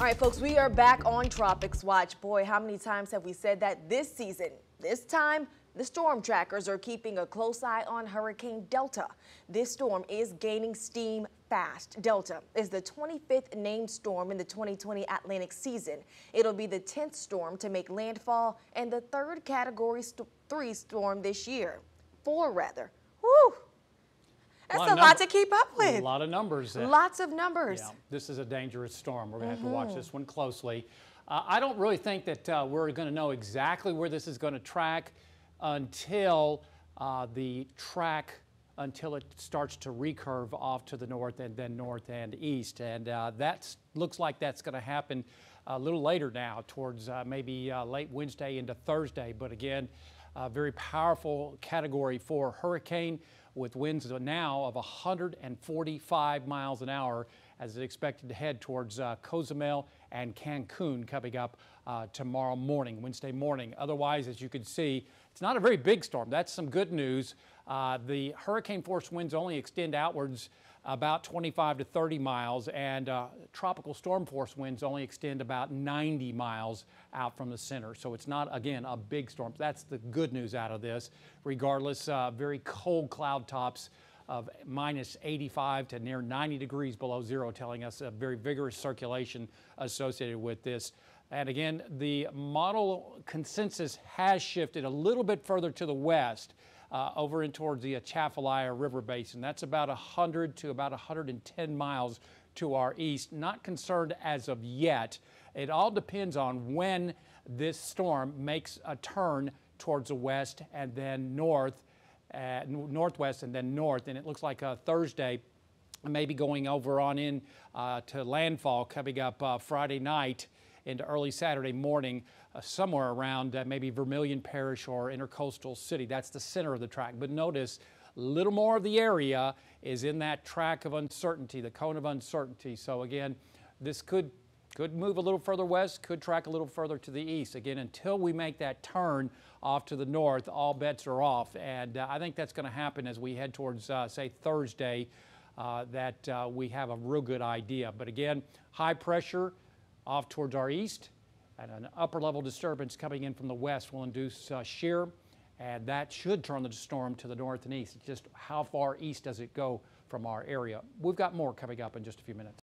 All right, folks, we are back on Tropics Watch. Boy, how many times have we said that this season? This time, the storm trackers are keeping a close eye on Hurricane Delta. This storm is gaining steam fast. Delta is the 25th named storm in the 2020 Atlantic season. It'll be the 10th storm to make landfall and the third Category st 3 storm this year. Four, rather, that's a lot, a lot to keep up with. A lot of numbers. Lots of numbers. Yeah, this is a dangerous storm. We're going to have mm -hmm. to watch mm-hmm. this one closely. Uh, I don't really think that uh, we're going to know exactly where this is going to track until uh, the track until it starts to recurve off to the north and then north and east. And uh, that looks like that's going to happen a little later now towards uh, maybe uh, late Wednesday into Thursday. But again, a very powerful category for hurricane with winds now of 145 miles an hour as it's expected to head towards uh, Cozumel and Cancun coming up uh, tomorrow morning, Wednesday morning. Otherwise, as you can see, it's not a very big storm. That's some good news. Uh, the hurricane force winds only extend outwards about 25 to 30 miles, and uh, tropical storm force winds only extend about 90 miles out from the center. So it's not, again, a big storm. That's the good news out of this. Regardless, uh, very cold cloud tops of minus 85 to near 90 degrees below zero, telling us a very vigorous circulation associated with this. And again, the model consensus has shifted a little bit further to the west uh, over in towards the Atchafalaya River Basin. That's about 100 to about 110 miles to our east. Not concerned as of yet. It all depends on when this storm makes a turn towards the west and then north, uh, northwest and then north. And it looks like uh, Thursday maybe going over on in uh, to landfall coming up uh, Friday night into early Saturday morning, uh, somewhere around uh, maybe Vermilion Parish or Intercoastal City. That's the center of the track. But notice a little more of the area is in that track of uncertainty, the cone of uncertainty. So again, this could could move a little further west, could track a little further to the east. Again, until we make that turn off to the north, all bets are off. And uh, I think that's going to happen as we head towards, uh, say, Thursday, uh, that uh, we have a real good idea. But again, high pressure off towards our east. And an upper level disturbance coming in from the west will induce uh, shear, and that should turn the storm to the north and east. just how far east does it go from our area? We've got more coming up in just a few minutes.